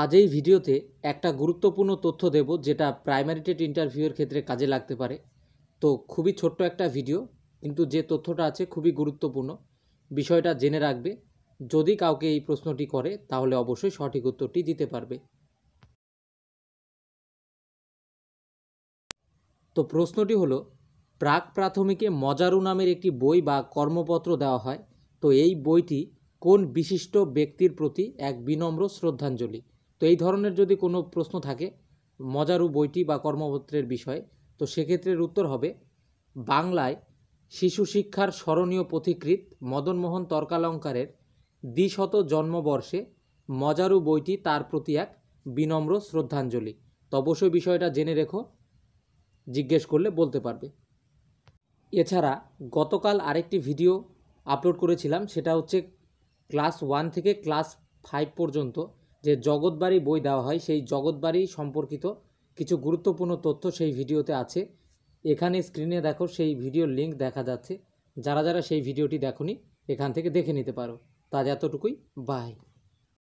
আজ এই ভিডিওতে একটা গুরুত্বপূর্ণ তথ্য দেব যেটা প্রাইমারি টেট ইন্টারভিউয়ের ক্ষেত্রে কাজে লাগতে পারে তো খুবই ছোট্ট একটা ভিডিও কিন্তু যে তথ্যটা আছে খুবই গুরুত্বপূর্ণ বিষয়টা জেনে রাখবে যদি কাউকে এই প্রশ্নটি করে তাহলে অবশ্যই সঠিক উত্তরটি দিতে পারবে তো প্রশ্নটি হলো প্রাক প্রাথমিকে মজারু নামের একটি বই বা কর্মপত্র দেওয়া হয় তো এই বইটি কোন বিশিষ্ট ব্যক্তির প্রতি এক বিনম্র শ্রদ্ধাঞ্জলি তো এই ধরনের যদি কোনো প্রশ্ন থাকে মজারু বইটি বা কর্মপত্রের বিষয়ে তো সেক্ষেত্রের উত্তর হবে বাংলায় শিশু শিক্ষার স্মরণীয় পথিকৃত মদনমোহন তর্কালঙ্কারের দ্বিশত জন্মবর্ষে মজারু বইটি তার প্রতি এক বিনম্র শ্রদ্ধাঞ্জলি তো অবশ্যই বিষয়টা জেনে রেখো জিজ্ঞেস করলে বলতে পারবে এছাড়া গতকাল আরেকটি ভিডিও আপলোড করেছিলাম সেটা হচ্ছে ক্লাস ওয়ান থেকে ক্লাস ফাইভ পর্যন্ত যে জগৎবাড়ি বই দেওয়া হয় সেই জগৎবাড়ি সম্পর্কিত কিছু গুরুত্বপূর্ণ তথ্য সেই ভিডিওতে আছে এখানে স্ক্রিনে দেখো সেই ভিডিওর লিঙ্ক দেখা যাচ্ছে যারা যারা সেই ভিডিওটি দেখনি এখান থেকে দেখে নিতে পারো তাজ এতটুকুই বাই